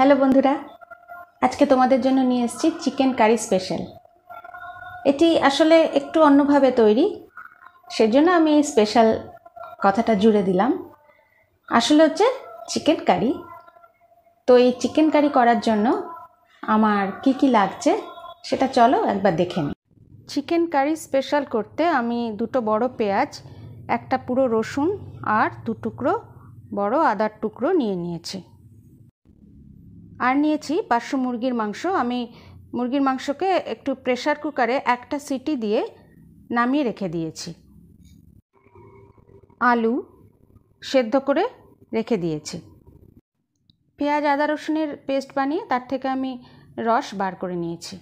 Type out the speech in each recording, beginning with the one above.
hello বন্ধুরা আজকে তোমাদের জন্য নিয়ে এসেছি চিকেন কারি স্পেশাল এটি আসলে একটু অন্যভাবে তৈরি সেজন্য আমি স্পেশাল কথাটা জুড়ে দিলাম আসলে হচ্ছে চিকেন কারি তো এই চিকেন কারি করার জন্য আমার কি কি লাগছে সেটা চলো একবার দেখে নিই চিকেন কারি স্পেশাল করতে আমি দুটো বড় পেঁয়াজ একটা পুরো রসুন আর দু টুকরো বড় আদার টুকরো নিয়ে নিয়েছি আর নিয়েছি পাঁচশো মুরগির মাংস আমি মুরগির মাংসকে একটু প্রেশার কুকারে একটা সিটি দিয়ে নামিয়ে রেখে দিয়েছি আলু সেদ্ধ করে রেখে দিয়েছি পেঁয়াজ আদা রসুনের পেস্ট বানিয়ে তার থেকে আমি রস বার করে নিয়েছি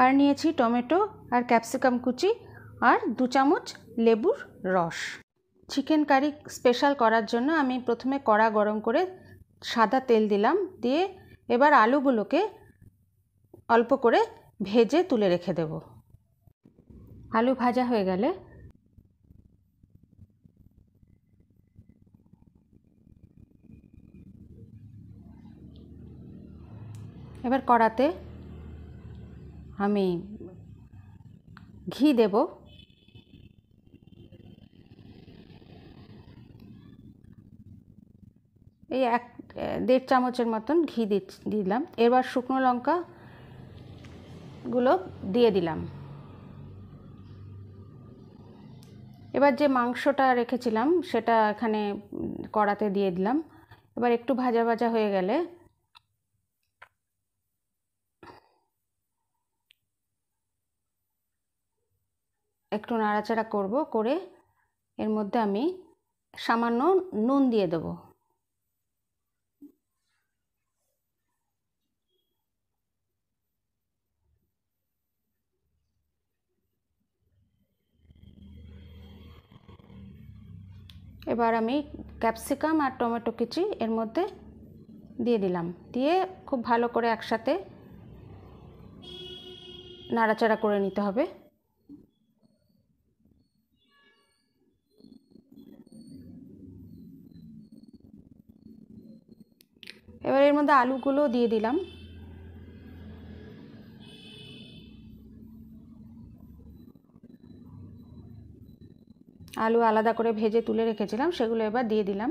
আর নিয়েছি টমেটো আর ক্যাপসিকাম কুচি আর দু চামচ লেবুর রস চিকেন কারি স্পেশাল করার জন্য আমি প্রথমে কড়া গরম করে সাদা তেল দিলাম দিয়ে এবার আলুগুলোকে অল্প করে ভেজে তুলে রেখে দেব আলু ভাজা হয়ে গেলে এবার কড়াতে আমি ঘি দেব এই এক দেড় চামচের মতন ঘি দিলাম এবার শুকনো লঙ্কা গুলো দিয়ে দিলাম এবার যে মাংসটা রেখেছিলাম সেটা এখানে কড়াতে দিয়ে দিলাম এবার একটু ভাজা ভাজা হয়ে গেলে একটু নাড়াচাড়া করব করে এর মধ্যে আমি সামান্য নুন দিয়ে দেবো এবার আমি ক্যাপসিকাম আর টমেটো কিচি এর মধ্যে দিয়ে দিলাম দিয়ে খুব ভালো করে একসাথে নাড়াচাড়া করে নিতে হবে এবার এর মধ্যে আলুগুলো দিয়ে দিলাম আলু আলাদা করে ভেজে তুলে রেখেছিলাম সেগুলো এবার দিয়ে দিলাম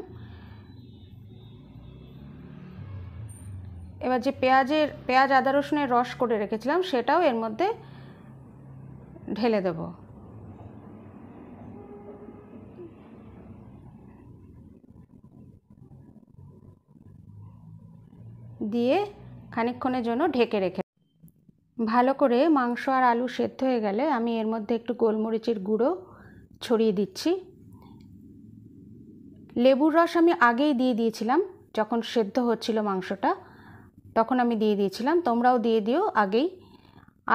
এবার যে পেঁয়াজের পেঁয়াজ আদা রসুনের রস করে রেখেছিলাম সেটাও এর মধ্যে ঢেলে দেব দিয়ে খানিক্ষণের জন্য ঢেকে রেখে ভালো করে মাংস আর আলু সেদ্ধ হয়ে গেলে আমি এর মধ্যে একটু গোলমরিচের গুঁড়ো ছড়িয়ে দিচ্ছি লেবুর রস আমি আগেই দিয়ে দিয়েছিলাম যখন সেদ্ধ হচ্ছিল মাংসটা তখন আমি দিয়ে দিয়েছিলাম তোমরাও দিয়ে দিও আগেই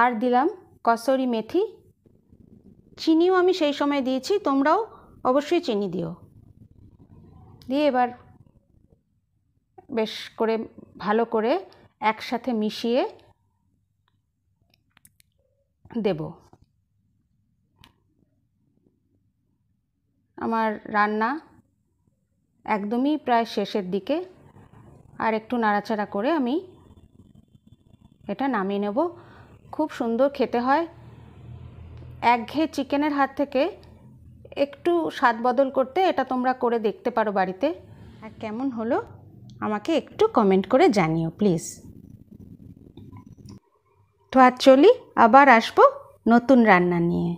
আর দিলাম কসরি মেথি চিনিও আমি সেই সময় দিয়েছি তোমরাও অবশ্যই চিনি দিও দিয়ে এবার বেশ করে ভালো করে একসাথে মিশিয়ে দেবো আমার রান্না একদমই প্রায় শেষের দিকে আর একটু নাড়াচাড়া করে আমি এটা নামিয়ে নেব খুব সুন্দর খেতে হয় একঘেয়ে চিকেনের হাত থেকে একটু স্বাদ বদল করতে এটা তোমরা করে দেখতে পারো বাড়িতে আর কেমন হলো আমাকে একটু কমেন্ট করে জানিও প্লিজ তো আর চলি আবার আসবো নতুন রান্না নিয়ে